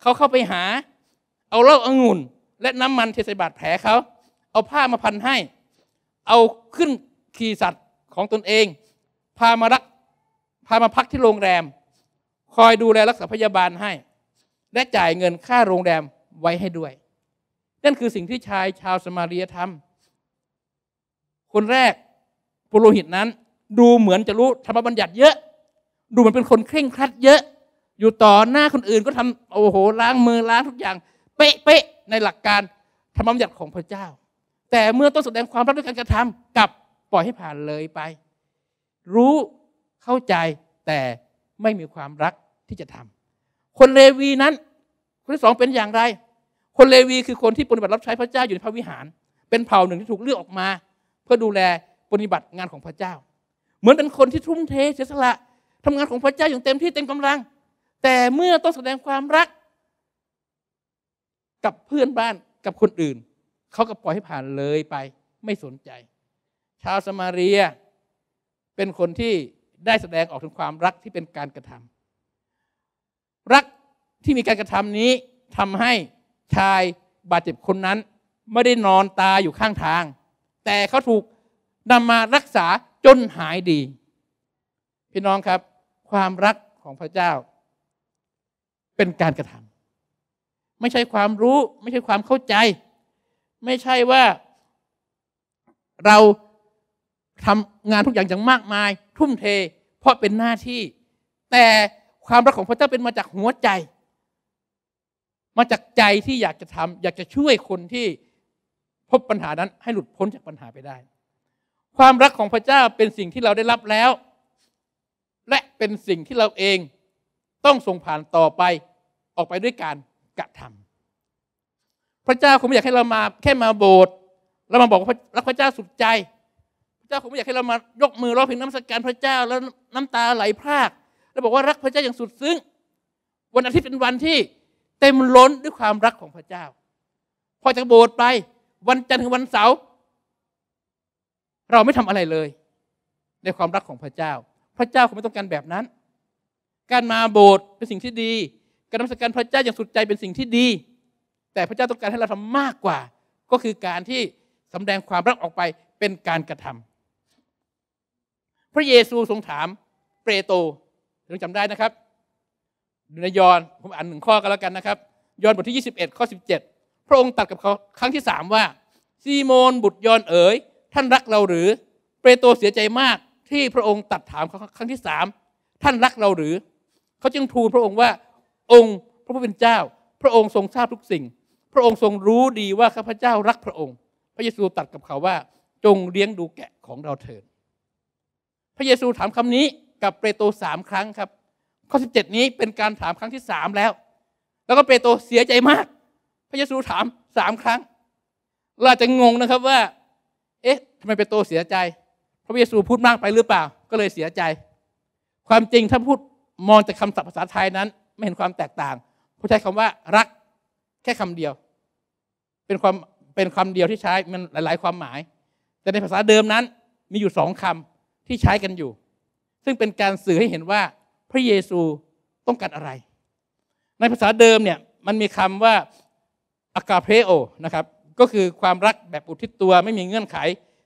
เขาเข้าไปหา เอาเหล้าอางุ่นและน้ำมันเทใส่บาดแผลเขาเอาผ้ามาพันให้ เอาขึ้นขี่สัตว์ของตนเอง พามารัก พามาพักที่โรงแรม คอยดูแลรักษาพยาบาลให้ และจ่ายเงินค่าโรงแรมไว้ให้ด้วย นั่นคือสิ่งที่ชายชาวสมาเรียทำคนแรกปุโรหิตนั้นดูเหมือนจะรู้ธรรมบัญญัติเยอะ ดูเหมือนเป็นคนเคร่งครัดเยอะอยู่ต่อหน้าคนอื่นก็ทำโอ้โหล้างมือล้างทุกอย่าง เป๊ะเป๊ะในหลักการธรรมบัญญัติของพระเจ้า แต่เมื่อต้องแสดงความรับด้วยการกระทำกับปล่อยให้ผ่านเลยไป รู้เข้าใจแต่ไม่มีความรักที่จะทำ คนเลวีนั้นคนที่สองเป็นอย่างไร คนเลวีคือคนที่ปฏิบัติรับใช้พระเจ้า อยู่ในพระวิหาร เป็นเผ่าหนึ่งที่ถูกเลือกออกมา เพื่อดูแลปฏิบัติงานของพระเจ้าเหมือนเป็นคนที่ทุ่มเทเสียสละทำงานของพระเจ้าอย่างเต็มที่เต็มกำลัง แต่เมื่อต้องแสดงความรัก กับเพื่อนบ้านกับคนอื่นเขาก็ปล่อยให้ผ่านเลยไปไม่สนใจ ชาวสมาเรียเป็นคนที่ได้แสดงออกถึงความรักที่เป็นการกระทำ รักที่มีการกระทำนี้ทำให้ชายบาดเจ็บคนนั้น ไม่ได้นอนตาอยู่ข้างทาง แต่เขาถูกนำมารักษาจนหายดี พี่น้องครับ ความรักของพระเจ้าเป็นการกระทำไม่ใช่ความรู้ ไม่ใช่ความเข้าใจ ไม่ใช่ว่าเราทำงานทุกอย่างอย่างมากมาย ทุ่มเท เพราะเป็นหน้าที่ แต่ความรักของพระเจ้าเป็นมาจากหัวใจ มาจากใจที่อยากจะทำอยากจะช่วยคนที่พบปัญหานั้น ให้หลุดพ้นจากปัญหาไปได้ความรักของพระเจ้าเป็นสิ่งที่เราได้รับแล้ว และเป็นสิ่งที่เราเองต้องส่งผ่านต่อไปออกไปด้วยการกระทำ พระเจ้าคงไม่อยากให้เรามาแค่มาโบสถ์แล้วมาบอกว่ารักพระเจ้าสุดใจ พระเจ้าคงไม่อยากให้เรามายกมือร้องเพลงน้ำสกการพระเจ้าแล้วน้ำตาไหลพรากแล้วบอกว่ารักพระเจ้าอย่างสุดซึ้งวันอาทิตย์เป็นวันที่เต็มล้นด้วยความรักของพระเจ้า พอจากโบสถ์ไป วันจันทร์ถึงวันเสาร์เราไม่ทำอะไรเลย ในความรักของพระเจ้า พระเจ้าคงไม่ต้องการแบบนั้น การมาโบสถ์เป็นสิ่งที่ดี การนมัสการพระเจ้าอย่างสุดใจเป็นสิ่งที่ดี แต่พระเจ้าต้องการให้เราทำมากกว่า ก็คือการที่สำแดงความรักออกไปเป็นการกระทำ พระเยซูทรงถามเปโตรยังจำได้นะครับในยอห์น ผมอ่านหนึ่งข้อก็แล้วกันนะครับ ยอห์นบทที่ 21 ข้อ 17พระองค์ตัดกับเขาครั้งที่สามว่า ซีโมนบุตรยอห์นเอ๋ยท่านรักเราหรือเปโตรเสียใจมากที่พระองค์ตัดถามเขาครั้งที่สามท่านรักเราหรือ เขาจึงทูลพระองค์ว่าองค์พระผู้เป็นเจ้า พระองค์ทรงทราบทุกสิ่ง พระองค์ทรงรู้ดีว่าข้าพเจ้ารักพระองค์ พระเยซูตัดกับเขาว่า จงเลี้ยงดูแกะของเราเถิดพระเยซูถามคำนี้กับเปโตรสามครั้งครับ ข้อ 17 นี้เป็นการถามครั้งที่สามแล้ว แล้วก็เปโตรเสียใจมาก พระเยซูถามสามครั้ง เราจะงงนะครับว่าเอ๊ะทำไมเปโตรเสียใจ พระเยซูพูดมากไปหรือเปล่าก็เลยเสียใจ ความจริงถ้าพูดมองจากคำศัพท์ภาษาไทยนั้นไม่เห็นความแตกต่างผู้ใช้คำว่ารักแค่คำเดียว เป็นความเป็นคมเดียวที่ใช้มันหลาย ๆ ความหมาย แต่ในภาษาเดิมนั้นมีอยู่สองคำที่ใช้กันอยู่ ซึ่งเป็นการสื่อให้เห็นว่าพระเยซูต้องการอะไร ในภาษาเดิมเนี่ยมันมีคำว่าอากาเพโอนะครับก็คือความรักแบบอุทิศตัวไม่มีเงื่อนไข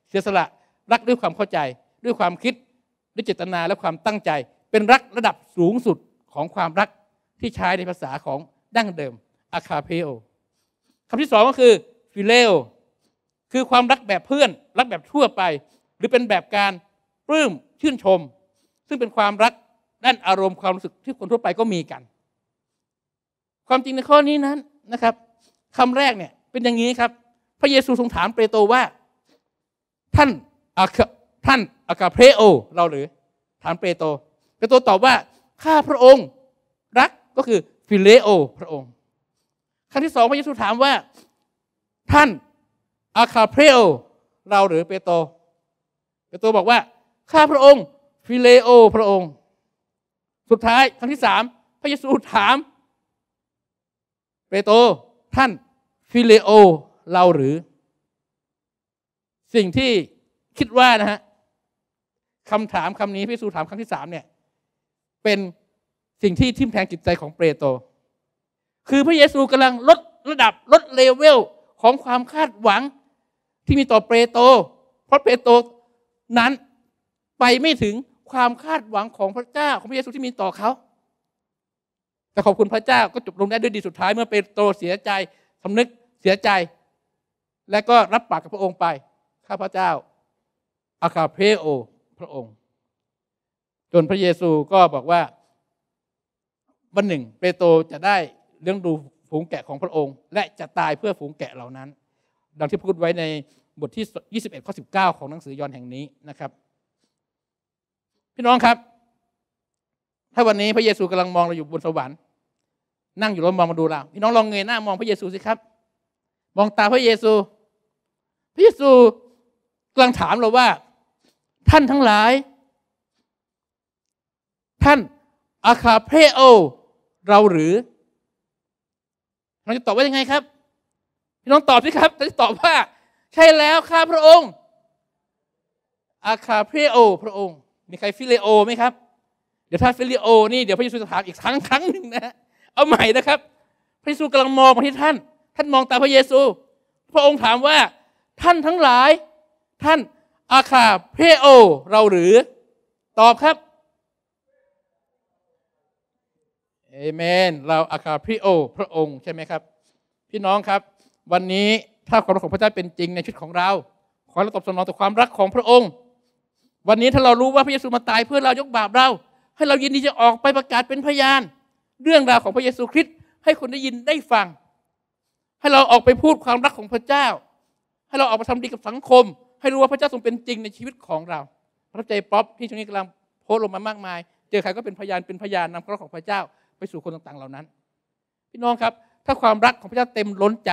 เสียสละ รักด้วยความเข้าใจด้วยความคิดด้วยเจตนาและความตั้งใจ เป็นรักระดับสูงสุดของความรักที่ใช้ในภาษาของดั้งเดิมอาคาเพโอคำที่สองก็คือฟิเลโอคือความรักแบบเพื่อน รักแบบทั่วไป หรือเป็นแบบการปลื้มชื่นชม ซึ่งเป็นความรักด้านอารมณ์ความรู้สึกที่คนทั่วไปก็มีกัน ความจริงในข้อนี้นั้นนะครับคำแรกเนี่ยเป็นอย่างนี้ครับ พระเยซูทรงถามเปโตรว่า ท่านอาท่านอากาเพโอเราหรือถามเปโตรเปโตรตอบว่า ข้าพระองค์รักก็คือฟิเลโอพระองค์ ครั้งที่สองพระเยซูถามว่าท่านอาคาเพโอเราหรือเปโตรเปโตรบอกว่าข้าพระองค์ฟิเลโอพระองค์ สุดท้ายครั้งที่สามพระเยซูถาม เปโตรท่านฟิเลโอเราหรือ สิ่งที่คิดว่านะฮะคำถามคำนี้พิสูถามครั้งที่สามเนี่ย เป็นสิ่งที่ทิ่มแทงจิตใจของเปโตรคือพระเยซูกำลังลดระดับลดเลเวลของความคาดหวังที่มีต่อเปโตรเพราะเปโตรนั้นไปไม่ถึงความคาดหวังของพระเจ้าของพระเยซูที่มีต่อเขา แต่ขอบคุณพระเจ้าก็จบลงได้ด้วยดีสุดท้ายเมื่อเปโตรเสียใจสำนึกเสียใจและก็รับปากกับพระองค์ไป ข้าพเจ้า อาคาเพโอพระองค์ จนพระเยซูก็บอกว่า วันหนึ่งเปโตรจะได้เลี้ยงดูฝูงแกะของพระองค์ และจะตายเพื่อฝูงแกะเหล่านั้น ดังที่พูดไว้ในบทที่ 21 ข้อ 19 ของหนังสือยอห์นแห่งนี้นะครับ พี่น้องครับ ถ้าวันนี้พระเยซูกำลังมองเราอยู่บนสวรรค์นั่งอยู่แล้มองมาดูเราพี่น้องลองเงยหน้ามองพระเยซูสิครับ มองตาพระเยซูพระเยซูกำลังถามเราว่า ท่านทั้งหลาย ท่าน อาคาเพโอ เราหรือเราจะตอบว่ายังไงครับ พี่น้องตอบสิครับจะตอบว่า ใช่แล้วข้าพระองค์อาคาเพโอ พระองค์มีใครฟิเลโอไหมครับ เดี๋ยวถ้าฟิเลโอนี่เดี๋ยวพระเยซูจะถามอีกครั้งครั้งหนึ่งนะเอาใหม่นะครับพระเยซูกำลังมองมาที่ท่าน ท่านมองตาพระเยซู พระองค์ถามว่า ท่านทั้งหลายท่านอาคาเพโอ เราหรือ ตอบครับเอเมนเราอาคาเพโอ พระองค์ใช่ไหมครับ พี่น้องครับ วันนี้ถ้าความรักของพระเจ้าเป็นจริงในชีวิตของเราขอเราตอบสนองต่อความรักของพระองค์ วันนี้ถ้าเรารู้ว่าพระเยซูมาตายเพื่อเรายกบาปเรา ให้เรายินดีจะออกไปประกาศเป็นพยานเรื่องราวของพระเยซูคริสต์ให้คนได้ยินได้ฟัง ให้เราออกไปพูดความรักของพระเจ้า ให้เราออกมาทำดีกับสังคม ให้รู้ว่าพระเจ้าทรงเป็นจริงในชีวิตของเรา พระเจ้าป๊อปที่ช่วงนี้กำลังโพสต์ลงมามากมาย เจอใครก็เป็นพยานเป็นพยานนำขรอของพระเจ้าไปสู่คนต่างๆ เหล่านั้น พี่น้องครับถ้าความรักของพระเจ้าเต็มล้นใจ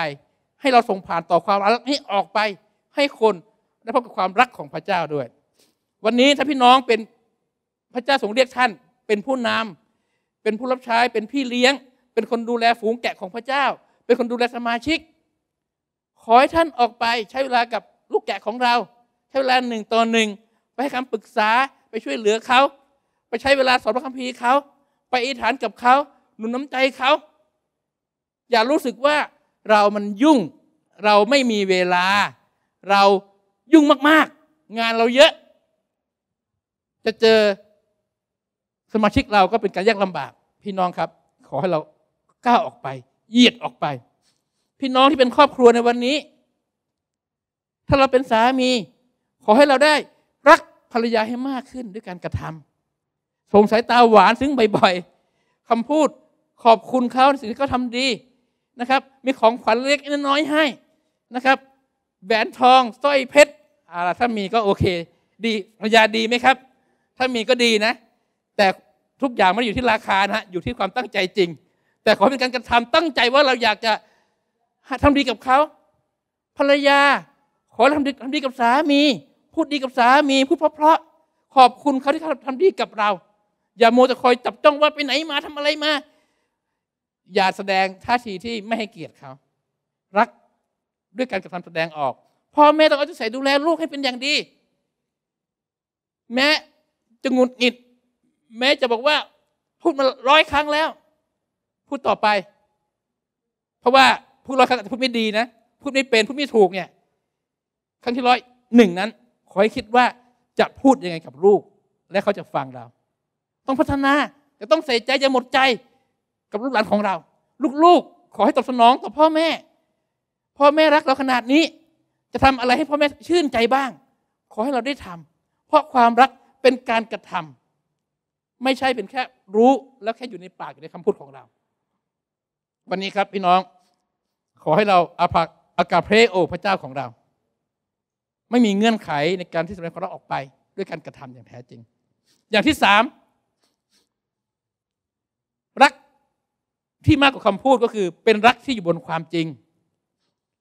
ให้เราส่งผ่านต่อความรักให้ออกไปให้คนได้พบกับความรักของพระเจ้าด้วย วันนี้ถ้าพี่น้องเป็นพระเจ้าทรงเรียกท่านเป็นผู้นำเป็นผู้รับใช้ เป็นพี่เลี้ยง เป็นคนดูแลฝูงแกะของพระเจ้า เป็นคนดูแลสมาชิก ขอให้ท่านออกไปใช้เวลากับลูกแกะของเราใช้เวลาหนึ่งต่อหนึ่ง ไปให้คำปรึกษา ไปช่วยเหลือเขา ไปใช้เวลาสอนพระคัมภีร์เขา ไปอิฐานกับเขา หนุนน้ำใจเขา อย่ารู้สึกว่าเรามันยุ่ง เราไม่มีเวลา เรายุ่งมากๆ งานเราเยอะ จะเจอสมาชิกเราก็เป็นการยากลำบาก พี่น้องครับ ขอให้เราก้าวออกไปเยียดออกไป พี่น้องที่เป็นครอบครัวในวันนี้ ถ้าเราเป็นสามี ขอให้เราได้รักภรรยาให้มากขึ้นด้วยการกระทำส่งสายตาหวานซึ้งบ่อยๆคำพูดขอบคุณเขาในสิ่งที่เขาทำดีนะครับ มีของขวัญเล็กน้อยให้นะครับ แหวนทองสร้อยเพชรอ่าถ้ามีก็โอเค ดีภรรยาดีไหมครับ ถ้ามีก็ดีนะ แต่ทุกอย่างไม่ได้อยู่ที่ราคานะฮะ อยู่ที่ความตั้งใจจริง แต่ขอเป็นการกระทำตั้งใจว่าเราอยากจะทำดีกับเขาภรรยา ขอทำดีทำดีกับสามี พูดดีกับสามี พูดเพราะๆขอบคุณเขาที่เขาทำดีกับเรา อย่าโมจะคอยจับจ้องว่าไปไหนมาทำอะไรมา อย่าแสดงท่าทีที่ไม่ให้เกียรติเขา รักด้วยการกระทำแสดงออก พ่อแม่ต้องเอาใจใส่ดูแลลูกให้เป็นอย่างดี แม้จะงุนงิดแม้จะบอกว่าพูดมาร้อยครั้งแล้ว พูดต่อไป เพราะว่าพูดร้อยครั้งจตพูดไม่ดีนะ พูดไม่เป็นพูดไม่ถูกเนี่ยครั้งที่ร้อยหนึ่งนั้นขอให้คิดว่าจะพูดยังไงกับลูก และเขาจะฟังเรา ต้องพัฒนาจะต้องใส่ใจจะหมดใจกับลูกหลานของเรา ลูกๆขอให้ตอบสนอง ต่อพ่อแม่พ่อแม่รักเราขนาดนี้ จะทำอะไร ให้พ่อแม่ชื่นใจบ้าง ขอให้เราได้ทำ เพราะความรักเป็นการกระทำไม่ใช่เป็นแค่รู้แล้วแค่อยู่ในปากอยู่ในคำพูดของเรา วันนี้ครับ พี่น้อง ขอให้เราอาภักอากาเพรโอพระเจ้าของเรา ไม่มีเงื่อนไขในการที่แสดงความรักออกไปด้วยการกระทำอย่างแท้จริง อย่างที่สามรักที่มากกว่าคำพูดก็คือเป็นรักที่อยู่บนความจริง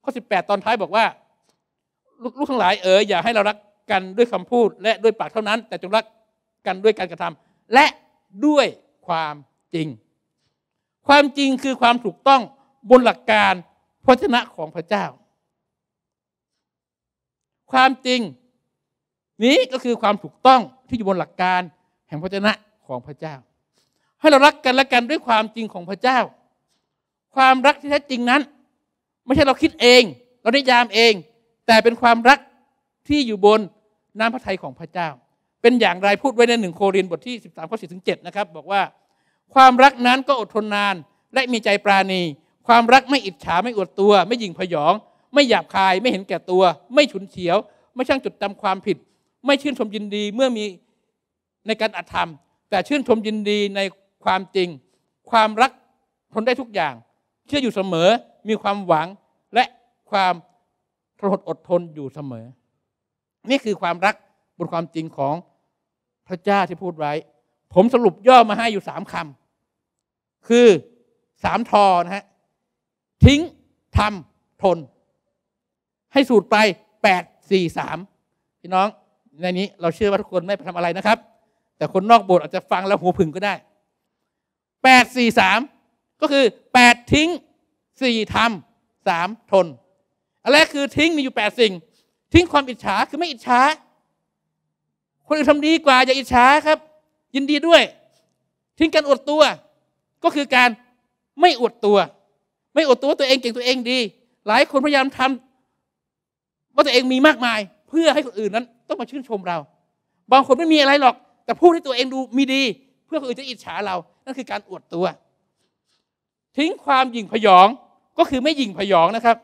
ข้อสิบแปดตอนท้ายบอกว่าลูกทั้งหลายเอ๋ยอย่าให้เรารักกันด้วยคำพูดและด้วยปากเท่านั้นแต่จงรักกันด้วยการกระทำและด้วยความจริง ความจริงคือความถูกต้องบนหลักการพระชนะของพระเจ้า ความจริงนี้ก็คือความถูกต้องที่อยู่บนหลักการแห่งพระชนะของพระเจ้าให้เรารักกันและกันด้วยความจริงของพระเจ้า ความรักที่แท้จริงนั้น ไม่ใช่เราคิดเอง เราได้ยามเอง แต่เป็นความรักที่อยู่บนน้ำพระทัยของพระเจ้าเป็นอย่างไรพูดไว้ในหนึ่งโครินบทที่ 13 ข้อ4ถึง 7 นะครับ บอกว่าความรักนั้นก็อดทนนานและมีใจปราณี ความรักไม่อิจฉาไม่อวดตัว ไม่หยิ่งพยอง ไม่หยาบคาย ไม่เห็นแก่ตัว ไม่ฉุนเฉียว ไม่ช่างจุดจำความผิด ไม่ชื่นชมยินดีเมื่อมีในการอธรรม แต่ชื่นชมยินดีในความจริง ความรักทนได้ทุกอย่าง เชื่ออยู่เสมอ มีความหวังและความทนอดทนอยู่เสมอ นี่คือความรักบนความจริงของพระเจ้าที่พูดไว้ผมสรุปย่อมาให้อยู่สามคำคือสามทอนะฮะทิ้งทำทน ให้สูตรไปแปดสี่สามพี่น้อง ในนี้เราเชื่อว่าทุกคนไม่ไปทำอะไรนะครับ แต่คนนอกโบสถ์อาจจะฟังแล้วหูผึ่งก็ได้แปดสี่สามก็คือแปดทิ้งสี่ทำสามทนอันแรกคือทิ้งมีอยู่แปดสิ่ง ทิ้งความอิจฉาคือไม่อิจฉาคนอื่นทำดีกว่าอย่าอิจฉาครับ ยินดีด้วย ทิ้งการอวดตัว ก็คือการไม่อวดตัว ไม่อวดตัวตัวเองเก่งตัวเองดี หลายคนพยายามทำว่าตัวเองมีมากมาย เพื่อให้คนอื่นนั้น ต้องมาชื่นชมเรา บางคนไม่มีอะไรหรอกแต่พูดให้ตัวเองดูมีดี เพื่อคนอื่นจะอิจฉาเรานั่นคือการอวดตัว ทิ้งความหยิ่งพยองก็คือไม่หยิ่งพยองนะครับ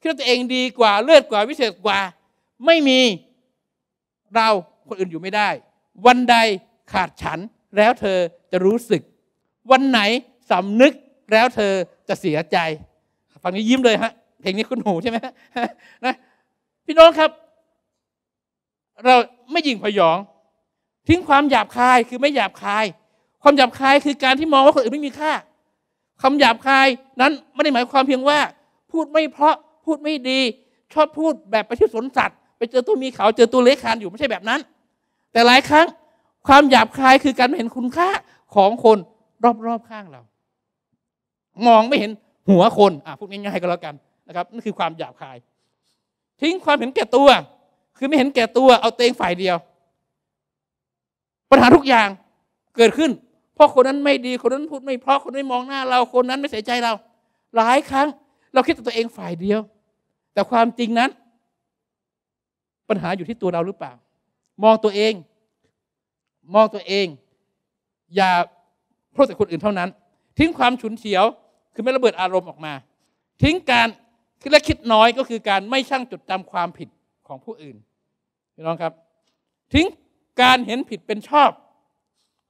คิดว่าตัวเองดีกว่าเลิศกว่าวิเศษกว่าไม่มีเราคนอื่นอยู่ไม่ได้ วันใดขาดฉัน แล้วเธอจะรู้สึก วันไหนสำนึกแล้วเธอจะเสียใจ ฟังนี้ยิ้มเลยฮะ เพลงนี้คุณหูใช่ไหมนะ พี่น้องครับ เราไม่ยิงพยอง ทิ้งความหยาบคายคือไม่หยาบคาย ความหยาบคายคือการที่มองว่าคนอื่นไม่มีค่าคำหยาบคายนั้นไม่ได้หมายความเพียงว่า พูดไม่เพราะ พูดไม่ดี ชอบพูดแบบไปที่สวนสัตว์ ไปเจอตัวมีเขาเจอตัวเล็กคานอยู่ไม่ใช่แบบนั้นแต่หลายครั้ง ความหยาบคายคือการไม่เห็นคุณค่าของคนรอบๆข้างเรามองไม่เห็นหัวคนอ่ะพูดง่ายๆก็แล้วกันนะครับนั่นคือความหยาบคาย ทิ้งความเห็นแก่ตัว คือไม่เห็นแก่ตัว เอาเตงฝ่ายเดียว ปัญหาทุกอย่างเกิดขึ้น เพราะคนนั้นไม่ดีคนนั้นพูดไม่เพราะคนนม้มองหน้าเราคนนั้นไม่ใส่ใจเรา หลายครั้งเราคิดแต่ตัวเองฝ่ายเดียว แต่ความจริงนั้น ปัญหาอยู่ที่ตัวเราหรือเปล่ามองตัวเอง มองตัวเอง อย่าโทษแต่คนอื่นเท่านั้น ทิ้งความฉุนเฉียว คือไม่ระเบิดอารมณ์ออกมา ทิ้งการคิดและคิดน้อยก็คือการไม่ช่างจดจำความผิดของผู้อื่นพี่น้องครับ ทิ้งการเห็นผิดเป็นชอบ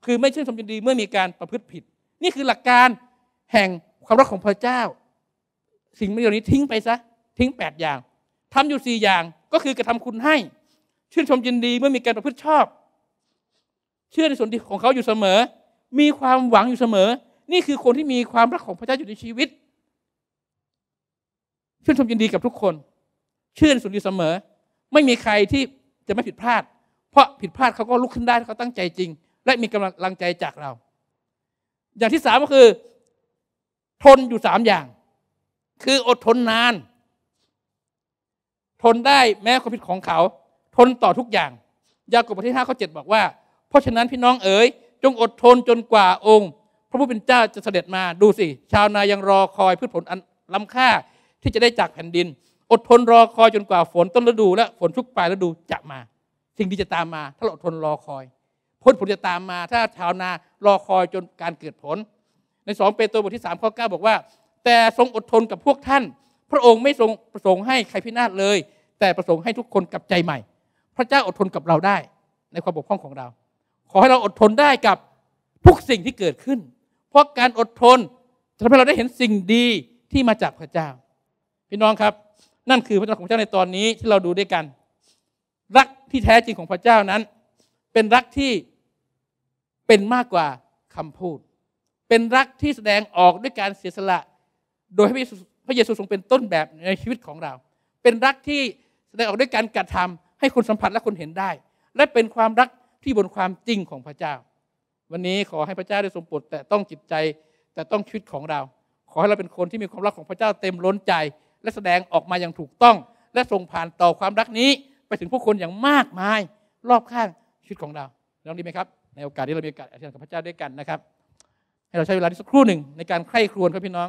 คือไม่ชื่นชมยินดีเมื่อมีการประพฤติผิด นี่คือหลักการแห่งความรักของพระเจ้า สิ่งไม่ดีนี้ทิ้งไปซะ ทิ้งแปดอย่างทำอยู่สี่อย่าง ก็คือกระทำคุณให้ชื่นชมยินดีเมื่อมีการประพฤติชอบ เชื่อในส่วนดีของเขาอยู่เสมอ มีความหวังอยู่เสมอ นี่คือคนที่มีความรักของพระเจ้าอยู่ในชีวิต ชื่นชมยินดีกับทุกคน เชื่อในส่วนดีเสมอ ไม่มีใครที่จะไม่ผิดพลาด เพราะผิดพลาดเขาก็ลุกขึ้นได้เขาตั้งใจจริง และมีกำลังใจจากเรา อย่างที่สามก็คือ ทนอยู่สามอย่าง คืออดทนนาน ทนได้แม้ความผิดของเขาทนต่อทุกอย่าง ยากบทที่ห้าข้อเจ็ดบอกว่า เพราะฉะนั้นพี่น้องเอ๋ยจงอดทนจนกว่าองค์ พระผู้เป็นเจ้าจะเสด็จมา ดูสิชาวนายังรอคอยพืชผลอันล้ำค่าที่จะได้จากแผ่นดิน อดทนรอคอยจนกว่าฝนต้นฤดูและฝนทุกปลายฤดูจะมา สิ่งที่จะตามมา ถ้าเราอดทนรอคอยผลผลจะตามมา ถ้าชาวนารอคอยจนการเกิดผล ในสองเปโตรบทที่สามข้อเก้าบอกว่า แต่ทรงอดทนกับพวกท่าน พระองค์ไม่ทรงประสงค์ให้ใครพินาศเลย แต่ประสงค์ให้ทุกคนกลับใจใหม่พระเจ้าอดทนกับเราได้ ในความบกพร่องของเรา ขอให้เราอดทนได้กับทุกสิ่งที่เกิดขึ้น เพราะการอดทนจะทำให้เราได้เห็นสิ่งดีที่มาจากพระเจ้า พี่น้องครับ นั่นคือพระเจ้าของเจ้าในตอนนี้ที่เราดูด้วยกัน รักที่แท้จริงของพระเจ้านั้น เป็นรักที่เป็นมากกว่าคำพูด เป็นรักที่แสดงออกด้วยการเสียสละโดยให้พระเยซูทรงเป็นต้นแบบในชีวิตของเรา เป็นรักที่แสดงออกด้วยการกระทำให้คุณสัมผัสและคุณเห็นได้ และเป็นความรักที่บนความจริงของพระเจ้า วันนี้ขอให้พระเจ้าได้ทรงโปรดแต่ต้องจิตใจแต่ต้องชีวิตของเรา ขอให้เราเป็นคนที่มีความรักของพระเจ้าเต็มล้นใจ และแสดงออกมาอย่างถูกต้อง และส่งผ่านต่อความรักนี้ไปถึงผู้คนอย่างมากมายรอบข้างชีวิตของเราลองดีไหมครับ ในโอกาสที่เรามีโอกาสอธิษฐานกับพระเจ้าด้วยกันนะครับ ให้เราใช้เวลาที่สักครู่หนึ่งในการใคร่ครวญครับพี่น้อง